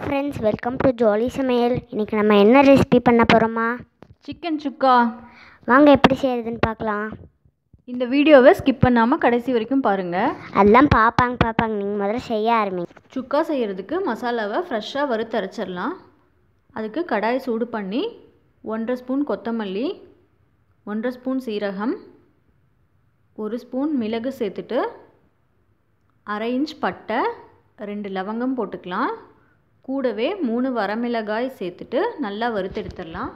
friends welcome to jolly சமையல் இன்றைக்கி நம்ம என்ன ரெசிபி பண்ண போகிறோமா சிக்கன் சுக்கா வாங்க எப்படி செய்கிறதுன்னு பார்க்கலாம் இந்த வீடியோவை ஸ்கிப் பண்ணாமல் கடைசி வரைக்கும் பாருங்கள் அதெல்லாம் பார்ப்பாங்க பார்ப்பாங்க நீங்கள் முதல்ல செய்ய ஆரம்பிங்க சுக்கா செய்கிறதுக்கு மசாலாவை ஃப்ரெஷ்ஷாக வறுத்தரைச்சிடலாம் அதுக்கு கடாய் சூடு பண்ணி ஒன்றரை ஸ்பூன் கொத்தமல்லி ஒன்றரை ஸ்பூன் சீரகம் ஒரு ஸ்பூன் மிளகு சேர்த்துட்டு அரை இன்ச் பட்டை ரெண்டு லவங்கம் போட்டுக்கலாம் கூடவே மூணு வரமிளகாய் சேர்த்துட்டு நல்லா வறுத்தெடுத்துடலாம்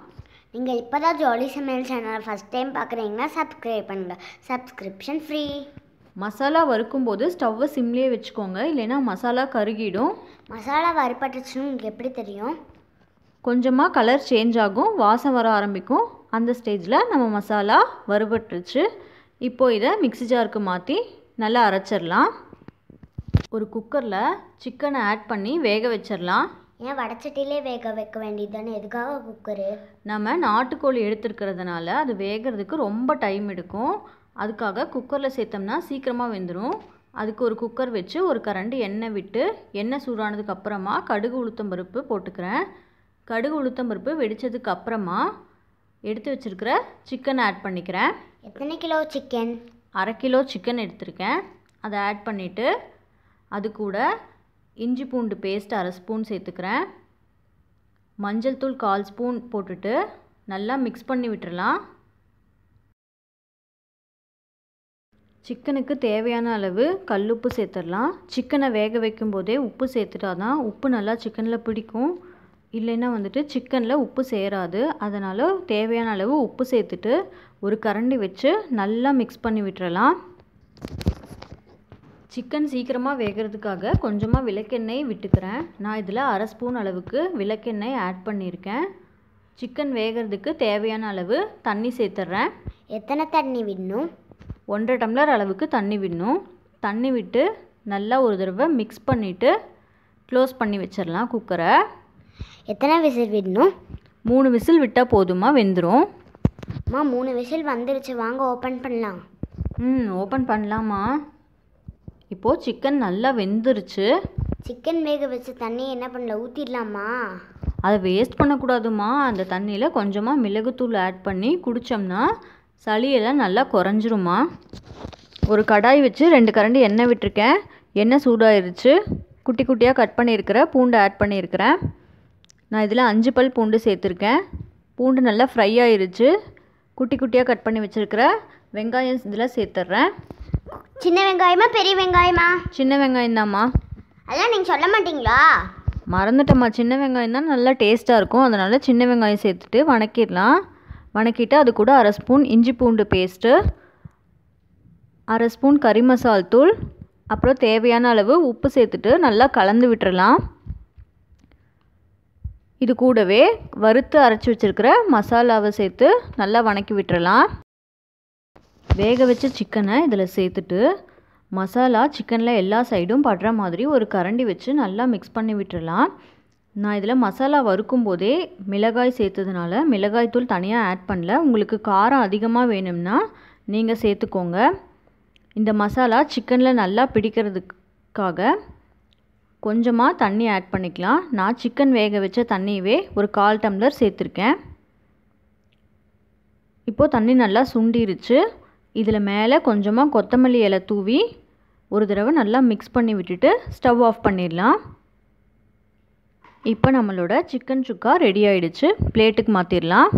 நீங்கள் இப்போ தான் ஜாலி சமையல் சேனலை ஃபஸ்ட் டைம் பார்க்குறீங்கன்னா சப்ஸ்கிரைப் பண்ணுங்க சப்ஸ்கிரிப்ஷன் ஃப்ரீ மசாலா வறுக்கும்போது ஸ்டவ்வை சிம்லேயே வச்சுக்கோங்க இல்லைன்னா மசாலா கருகிடும் மசாலா வறுப்பட்டுச்சுன்னு உங்களுக்கு எப்படி தெரியும் கொஞ்சமாக கலர் சேஞ்ச் ஆகும் வாசம் வர ஆரம்பிக்கும் அந்த ஸ்டேஜில் நம்ம மசாலா வறுபட்டுருச்சு இப்போது இதை மிக்சி ஜாருக்கு மாற்றி நல்லா அரைச்சிடலாம் ஒரு குக்கரில் சிக்கனை ஆட் பண்ணி வேக வச்சிடலாம் ஏன் வடச்சட்டிலே வேக வைக்க வேண்டியது தானே எதுக்காக குக்கரு நம்ம நாட்டுக்கோழி எடுத்துருக்கிறதுனால அது வேகிறதுக்கு ரொம்ப டைம் எடுக்கும் அதுக்காக குக்கரில் சேர்த்தோம்னா சீக்கிரமாக வெந்துடும் அதுக்கு ஒரு குக்கர் வச்சு ஒரு கரண்டு எண்ணெய் விட்டு எண்ணெய் சூடானதுக்கு அப்புறமா கடுகு பருப்பு போட்டுக்கிறேன் கடுகு பருப்பு வெடித்ததுக்கு அப்புறமா எடுத்து வச்சுருக்கிற சிக்கன் ஆட் பண்ணிக்கிறேன் எத்தனை கிலோ சிக்கன் அரை கிலோ சிக்கன் எடுத்திருக்கேன் அதை ஆட் பண்ணிவிட்டு அது கூட இஞ்சி பூண்டு பேஸ்ட் அரை ஸ்பூன் சேர்த்துக்கிறேன் மஞ்சள் தூள் கால் ஸ்பூன் போட்டுட்டு நல்லா மிக்ஸ் பண்ணி விட்டுறலாம் சிக்கனுக்கு தேவையான அளவு கல் உப்பு சேர்த்துடலாம் சிக்கனை வேக வைக்கும் போதே உப்பு சேர்த்துட்டா தான் உப்பு நல்லா சிக்கனில் பிடிக்கும் இல்லைன்னா வந்துட்டு சிக்கனில் உப்பு சேராது அதனால் தேவையான அளவு உப்பு சேர்த்துட்டு ஒரு கரண்டி வச்சு நல்லா மிக்ஸ் பண்ணி விட்டுறலாம் சிக்கன் சீக்கிரமாக வேகிறதுக்காக கொஞ்சமாக விளக்கெண்ணெய் விட்டுக்கிறேன் நான் இதில் அரை ஸ்பூன் அளவுக்கு விளக்கெண்ணெய் ஆட் பண்ணியிருக்கேன் சிக்கன் வேகிறதுக்கு தேவையான அளவு தண்ணி சேர்த்துட்றேன் எத்தனை தண்ணி விடணும் ஒன்றரை டம்ளர் அளவுக்கு தண்ணி விடணும் தண்ணி விட்டு நல்லா ஒரு தடவை மிக்ஸ் பண்ணிவிட்டு க்ளோஸ் பண்ணி வச்சிடலாம் குக்கரை எத்தனை விசில் விடணும் மூணு விசில் விட்டால் போதுமா வெந்துடும் அம்மா மூணு விசில் வந்துருச்சு வாங்க ஓப்பன் பண்ணலாம் ம் ஓப்பன் பண்ணலாமா இப்போது சிக்கன் நல்லா வெந்துருச்சு சிக்கன் வேக வச்ச தண்ணியை என்ன பண்ணல ஊற்றிடலாமா அதை வேஸ்ட் பண்ணக்கூடாதுமா அந்த தண்ணியில் கொஞ்சமாக மிளகுத்தூள் ஆட் பண்ணி குடித்தோம்னா சளியெல்லாம் நல்லா குறைஞ்சிருமா ஒரு கடாய் வச்சு ரெண்டு கரண்டி எண்ணெய் விட்டுருக்கேன் எண்ணெய் சூடாயிருச்சு குட்டி குட்டியாக கட் பண்ணியிருக்கிறேன் பூண்டு ஆட் பண்ணியிருக்கிறேன் நான் இதில் அஞ்சு பல் பூண்டு சேர்த்துருக்கேன் பூண்டு நல்லா ஃப்ரை ஆயிருச்சு குட்டி குட்டியாக கட் பண்ணி வச்சுருக்கிற வெங்காயம் இதில் சேர்த்துட்றேன் சின்ன வெங்காயமா பெரிய வெங்காயமா சின்ன வெங்காயம் தான்மா அதெல்லாம் நீங்கள் சொல்ல மாட்டீங்களா மறந்துட்டோம்மா சின்ன வெங்காயம் தான் நல்லா டேஸ்ட்டாக இருக்கும் அதனால் சின்ன வெங்காயம் சேர்த்துட்டு வணக்கிடலாம் வணக்கிட்டு அது கூட அரை ஸ்பூன் இஞ்சி பூண்டு பேஸ்ட்டு அரை ஸ்பூன் கறி மசால் தூள் அப்புறம் தேவையான அளவு உப்பு சேர்த்துட்டு நல்லா கலந்து விட்டுறலாம் இது கூடவே வறுத்து அரைச்சி வச்சுருக்கிற மசாலாவை சேர்த்து நல்லா வணக்கி விட்டுறலாம் வேக வச்ச சிக்கனை இதில் சேர்த்துட்டு மசாலா சிக்கனில் எல்லா சைடும் படுற மாதிரி ஒரு கரண்டி வச்சு நல்லா மிக்ஸ் பண்ணி விட்டுடலாம் நான் இதில் மசாலா வறுக்கும் போதே மிளகாய் சேர்த்ததுனால மிளகாய் தூள் தனியாக ஆட் பண்ணல உங்களுக்கு காரம் அதிகமாக வேணும்னா நீங்கள் சேர்த்துக்கோங்க இந்த மசாலா சிக்கனில் நல்லா பிடிக்கிறதுக்காக கொஞ்சமாக தண்ணி ஆட் பண்ணிக்கலாம் நான் சிக்கன் வேக வச்ச தண்ணியவே ஒரு கால் டம்ளர் சேர்த்துருக்கேன் இப்போது தண்ணி நல்லா சுண்டிருச்சு இதில் மேலே கொஞ்சமாக கொத்தமல்லி இலை தூவி ஒரு தடவை நல்லா மிக்ஸ் பண்ணி விட்டுட்டு ஸ்டவ் ஆஃப் பண்ணிடலாம் இப்போ நம்மளோட சிக்கன் சுக்கா ரெடி ஆகிடுச்சு பிளேட்டுக்கு மாற்றிடலாம்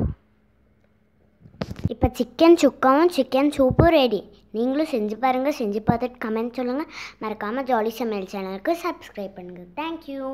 இப்போ சிக்கன் சுக்காவும் சிக்கன் சூப்பும் ரெடி நீங்களும் செஞ்சு பாருங்கள் செஞ்சு பார்த்துட்டு கமெண்ட் சொல்லுங்கள் மறக்காமல் ஜாலி சமையல் சேனலுக்கு சப்ஸ்கிரைப் பண்ணுங்கள் தேங்க்யூ